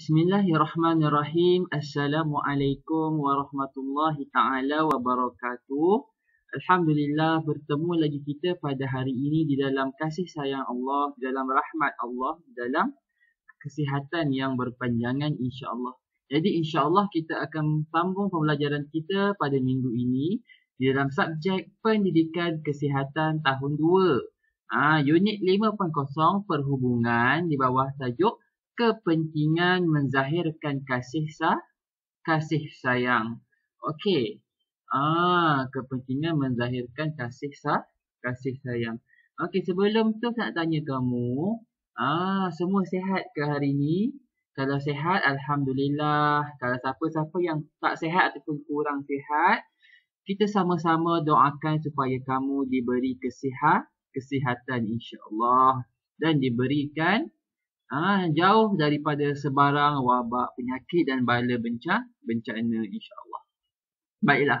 Bismillahirrahmanirrahim. Assalamualaikum warahmatullahi taala wabarakatuh. Alhamdulillah bertemu lagi kita pada hari ini di dalam kasih sayang Allah, di dalam rahmat Allah, di dalam kesihatan yang berpanjangan insya-Allah. Jadi insya-Allah kita akan sambung pembelajaran kita pada minggu ini di dalam subjek pendidikan kesihatan tahun 2. Ah ha, unit 5.0 perhubungan di bawah tajuk kepentingan menzahirkan kasih sa kasih sayang. Okey. Ah, kepentingan menzahirkan kasih sa kasih sayang. Okey, sebelum tu saya nak tanya kamu, ah, semua sihat ke hari ini? Kalau sihat, alhamdulillah. Kalau siapa-siapa yang tak sihat ataupun kurang sihat, kita sama-sama doakan supaya kamu diberi kesihatan, kesihatan insya-Allah dan diberikan ha, jauh daripada sebarang wabak penyakit dan bala bencana, bencana insya-Allah. Baiklah.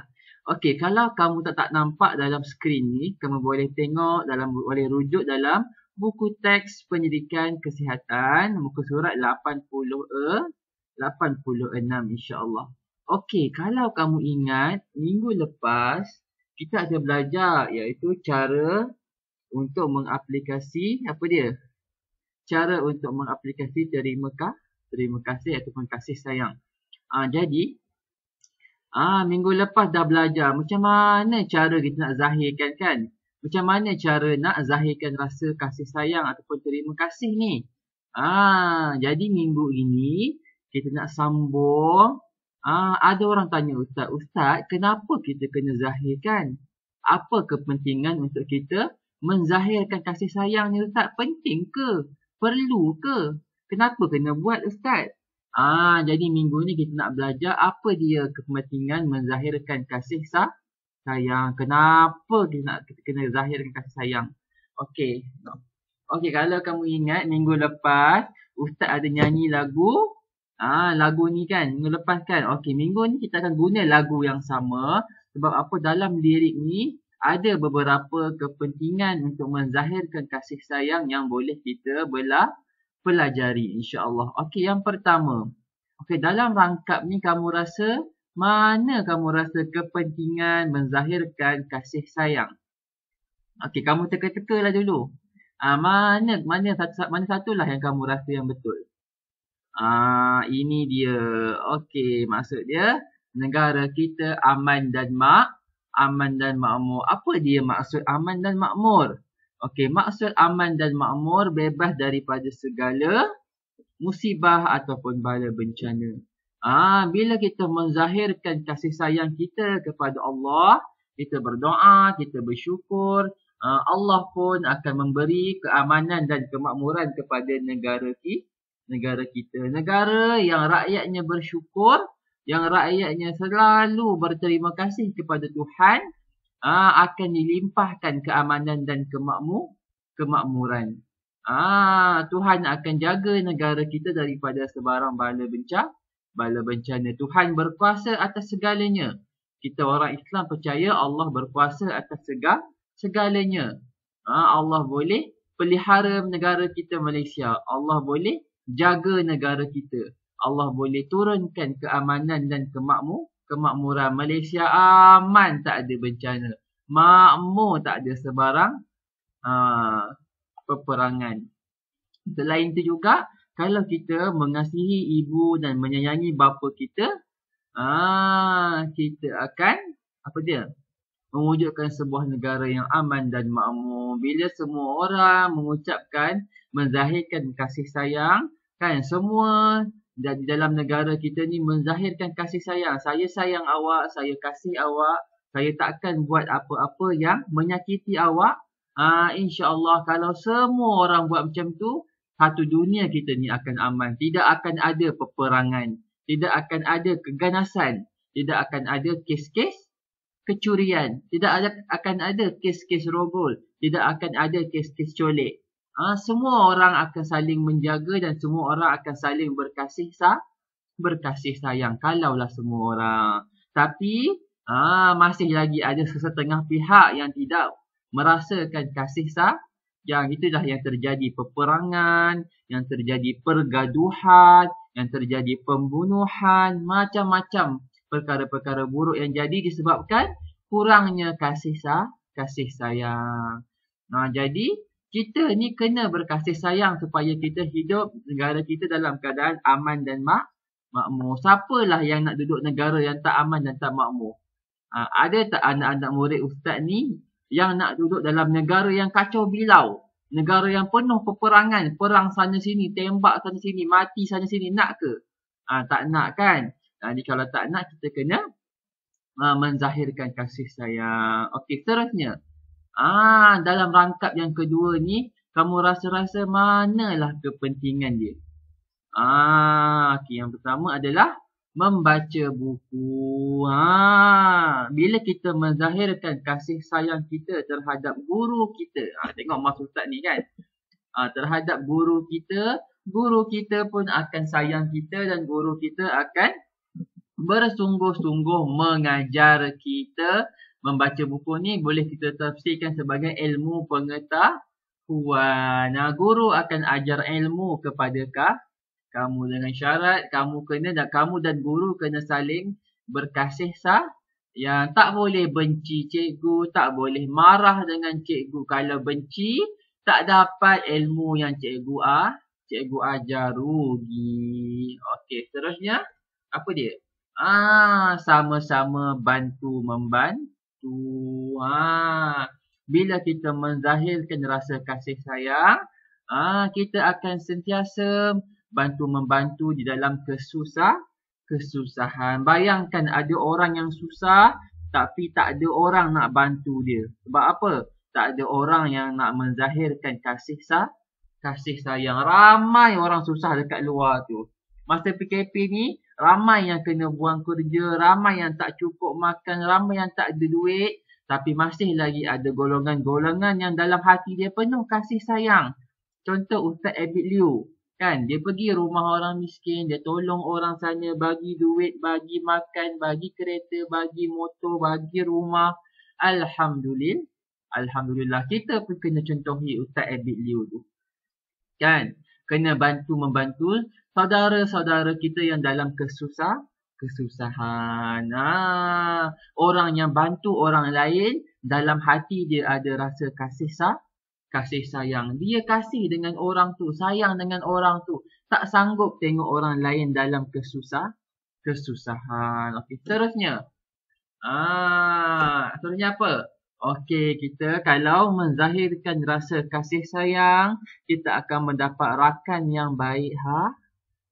Okey, kalau kamu tak tak nampak dalam skrin ni, kamu boleh tengok dalam boleh rujuk dalam buku teks penyelidikan kesihatan muka surat 80 e 86 insya-Allah. Okey, kalau kamu ingat minggu lepas kita ada belajar iaitu cara untuk mengaplikasi apa dia? cara untuk mengaplikasi terima kasih, terima kasih ataupun kasih sayang. Ah jadi ah minggu lepas dah belajar macam mana cara kita nak zahirkan kan? Macam mana cara nak zahirkan rasa kasih sayang ataupun terima kasih ni? Ah jadi minggu ini kita nak sambung ah ada orang tanya ustaz, ustaz kenapa kita kena zahirkan? Apa kepentingan untuk kita menzahirkan kasih sayang ni ustaz? Penting ke? Perlu ke? Kenapa kena buat ustaz? Ah, jadi minggu ni kita nak belajar apa dia kepentingan menzahirkan kasih sayang. Kenapa kita nak kita kena zahirkan kasih sayang? Okey. Okey, kalau kamu ingat minggu lepas ustaz ada nyanyi lagu Ah, lagu ni kan, minggu lepas kan. Okey, minggu ni kita akan guna lagu yang sama. Sebab apa dalam lirik ni, ada beberapa kepentingan untuk menzahirkan kasih sayang yang boleh kita bela pelajari insyaallah. Okey, yang pertama. Okey, dalam rangkap ni kamu rasa mana kamu rasa kepentingan menzahirkan kasih sayang? Okey, kamu teka-teka lah dulu. Ah, mana mana satu mana satulah yang kamu rasa yang betul? Ah, ini dia. Okey, maksud dia negara kita aman dan mak aman dan makmur. Apa dia maksud aman dan makmur? Okey, maksud aman dan makmur bebas daripada segala musibah ataupun bala bencana. Ah, ha, bila kita menzahirkan kasih sayang kita kepada Allah, kita berdoa, kita bersyukur, ha, Allah pun akan memberi keamanan dan kemakmuran kepada negara kita, negara kita, negara yang rakyatnya bersyukur, yang rakyatnya selalu berterima kasih kepada Tuhan uh, akan dilimpahkan keamanan dan kemakmur, kemakmuran. Ah, Tuhan akan jaga negara kita daripada sebarang bala bencana. Bala bencana Tuhan berkuasa atas segalanya. Kita orang Islam percaya Allah berkuasa atas segala segalanya. Ah, Allah boleh pelihara negara kita Malaysia. Allah boleh jaga negara kita. Allah boleh turunkan keamanan dan kemakmur. Kemakmuran Malaysia aman tak ada bencana. Makmur tak ada sebarang aa, ha, peperangan. Selain itu juga, kalau kita mengasihi ibu dan menyayangi bapa kita, aa, ha, kita akan apa dia? mewujudkan sebuah negara yang aman dan makmur. Bila semua orang mengucapkan, menzahirkan kasih sayang, kan semua dan di dalam negara kita ni menzahirkan kasih sayang. Saya sayang awak, saya kasih awak, saya takkan buat apa-apa yang menyakiti awak. Ah uh, insya-Allah kalau semua orang buat macam tu, satu dunia kita ni akan aman. Tidak akan ada peperangan, tidak akan ada keganasan, tidak akan ada kes-kes kecurian, tidak ada, akan ada kes-kes rogol, tidak akan ada kes-kes colek ha, semua orang akan saling menjaga dan semua orang akan saling berkasih sah berkasih sayang kalaulah semua orang tapi ha, masih lagi ada sesetengah pihak yang tidak merasakan kasih sah yang itulah yang terjadi peperangan yang terjadi pergaduhan yang terjadi pembunuhan macam-macam perkara-perkara buruk yang jadi disebabkan kurangnya kasih sah kasih sayang nah ha, jadi kita ni kena berkasih sayang supaya kita hidup negara kita dalam keadaan aman dan mak makmur. Siapalah yang nak duduk negara yang tak aman dan tak makmur? Ha, ada tak anak-anak murid ustaz ni yang nak duduk dalam negara yang kacau bilau? Negara yang penuh peperangan, perang sana sini, tembak sana sini, mati sana sini, nak ke? Ha, tak nak kan? Jadi ha, kalau tak nak, kita kena ha, menzahirkan kasih sayang. Okey, seterusnya. Ah, dalam rangkap yang kedua ni, kamu rasa-rasa manalah kepentingan dia? Ah, okay. yang pertama adalah membaca buku. Ah, bila kita menzahirkan kasih sayang kita terhadap guru kita. Ah, tengok Mas Ustaz ni kan. Ah, terhadap guru kita, guru kita pun akan sayang kita dan guru kita akan bersungguh-sungguh mengajar kita membaca buku ni boleh kita tafsirkan sebagai ilmu pengetahuan. Nah, guru akan ajar ilmu kepada kamu dengan syarat kamu kena dan kamu dan guru kena saling berkasih sah. Yang tak boleh benci cikgu, tak boleh marah dengan cikgu. Kalau benci, tak dapat ilmu yang cikgu a, cikgu ajar rugi. Okey, seterusnya apa dia? Ah, sama-sama bantu membantu tu. Ha. Bila kita menzahirkan rasa kasih sayang, ha, kita akan sentiasa bantu-membantu di dalam kesusah, kesusahan. Bayangkan ada orang yang susah tapi tak ada orang nak bantu dia. Sebab apa? Tak ada orang yang nak menzahirkan kasih sah, kasih sayang. Ramai orang susah dekat luar tu. Masa PKP ni, ramai yang kena buang kerja, ramai yang tak cukup makan, ramai yang tak ada duit. Tapi masih lagi ada golongan-golongan yang dalam hati dia penuh kasih sayang. Contoh Ustaz Abid Liu. Kan, dia pergi rumah orang miskin, dia tolong orang sana bagi duit, bagi makan, bagi kereta, bagi motor, bagi rumah. Alhamdulillah. Alhamdulillah. Kita pun kena contohi Ustaz Abid Liu tu. Kan, kena bantu-membantu saudara-saudara kita yang dalam kesusah, kesusahan. Ha, orang yang bantu orang lain, dalam hati dia ada rasa kasih sah, kasih sayang. Dia kasih dengan orang tu, sayang dengan orang tu. Tak sanggup tengok orang lain dalam kesusah, kesusahan. Okey, seterusnya. Ah, seterusnya apa? Okey, kita kalau menzahirkan rasa kasih sayang, kita akan mendapat rakan yang baik ha?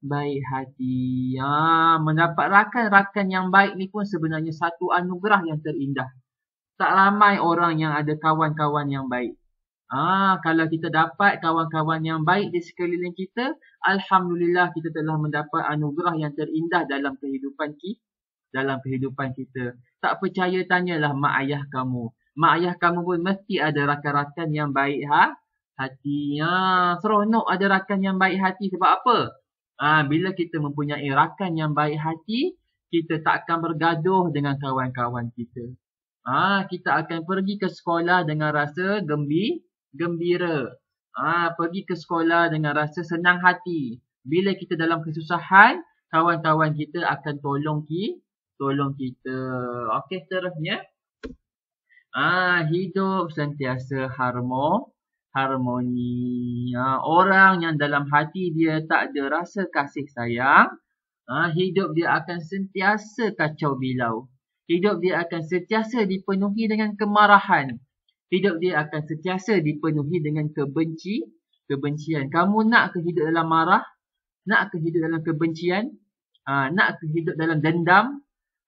baik hati. Ya, mendapat rakan-rakan yang baik ni pun sebenarnya satu anugerah yang terindah. Tak ramai orang yang ada kawan-kawan yang baik. Ah, kalau kita dapat kawan-kawan yang baik di sekeliling kita, alhamdulillah kita telah mendapat anugerah yang terindah dalam kehidupan kita, dalam kehidupan kita. Tak percaya tanyalah mak ayah kamu. Mak ayah kamu pun mesti ada rakan-rakan yang baik ha? hati. Ah, seronok ada rakan yang baik hati sebab apa? Ah ha, bila kita mempunyai rakan yang baik hati, kita tak akan bergaduh dengan kawan-kawan kita. Ah ha, kita akan pergi ke sekolah dengan rasa gembi, gembira. Ah ha, pergi ke sekolah dengan rasa senang hati. Bila kita dalam kesusahan, kawan-kawan kita akan tolong ki, tolong kita. Okey seterusnya. Ah ha, hidup sentiasa harmoni harmoni. Ha, orang yang dalam hati dia tak ada rasa kasih sayang, ha, hidup dia akan sentiasa kacau bilau. Hidup dia akan sentiasa dipenuhi dengan kemarahan. Hidup dia akan sentiasa dipenuhi dengan kebenci, kebencian. Kamu nak kehidup dalam marah? Nak kehidup dalam kebencian? Ha, nak kehidup dalam dendam?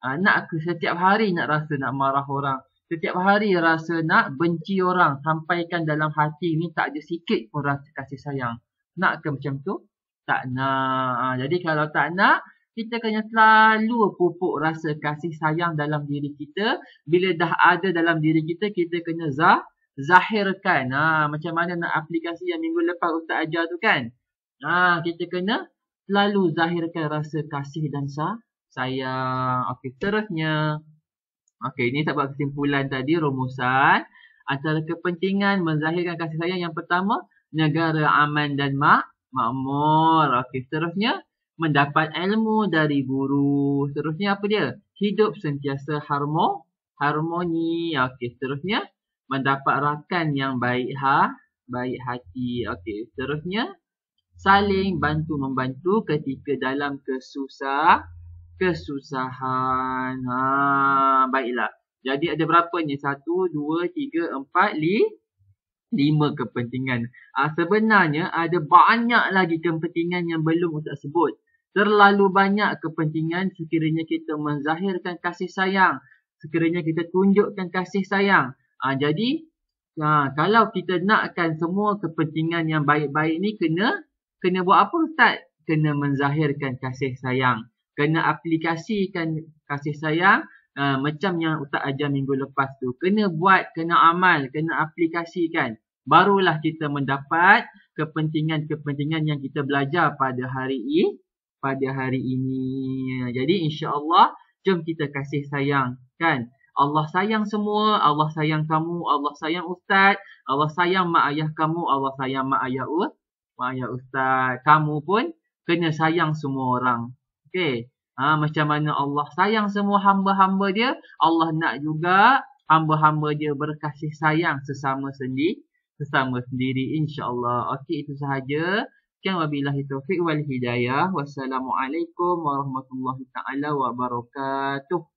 Ha, nak ke setiap hari nak rasa nak marah orang? Setiap hari rasa nak benci orang sampaikan dalam hati ni tak ada sikit pun rasa kasih sayang. Nak ke macam tu? Tak nak. Jadi kalau tak nak, kita kena selalu pupuk rasa kasih sayang dalam diri kita. Bila dah ada dalam diri kita, kita kena zah, zahirkan. Ha, macam mana nak aplikasi yang minggu lepas Ustaz ajar tu kan? Ha, kita kena selalu zahirkan rasa kasih dan sah sayang. Okey, seterusnya. Okey, ini buat kesimpulan tadi rumusan antara kepentingan menzahirkan kasih sayang yang pertama negara aman dan mak makmur. Okey, seterusnya mendapat ilmu dari guru. Seterusnya apa dia? Hidup sentiasa harmo, harmoni. Okey, seterusnya mendapat rakan yang baik ha, baik hati. Okey, seterusnya saling bantu membantu ketika dalam kesusahan kesusahan. Ha, baiklah. Jadi ada berapa ni? Satu, dua, tiga, empat, li, lima kepentingan. Ha, sebenarnya ada banyak lagi kepentingan yang belum Ustaz sebut. Terlalu banyak kepentingan sekiranya kita menzahirkan kasih sayang. Sekiranya kita tunjukkan kasih sayang. Ha, jadi, ha, kalau kita nakkan semua kepentingan yang baik-baik ni, kena kena buat apa Ustaz? Kena menzahirkan kasih sayang kena aplikasikan kasih sayang uh, macam yang Ustaz ajar minggu lepas tu. Kena buat, kena amal, kena aplikasikan. Barulah kita mendapat kepentingan-kepentingan yang kita belajar pada hari ini. Pada hari ini. Jadi insya Allah, jom kita kasih sayang. Kan? Allah sayang semua, Allah sayang kamu, Allah sayang ustaz, Allah sayang mak ayah kamu, Allah sayang mak ayah, mak ayah ustaz. Kamu pun kena sayang semua orang. Okay. Ha, macam mana Allah sayang semua hamba-hamba dia. Allah nak juga hamba-hamba dia berkasih sayang sesama sendiri. Sesama sendiri insyaAllah. Okey, itu sahaja. Sekian wabillahi taufiq wal hidayah. Wassalamualaikum warahmatullahi ta'ala wabarakatuh.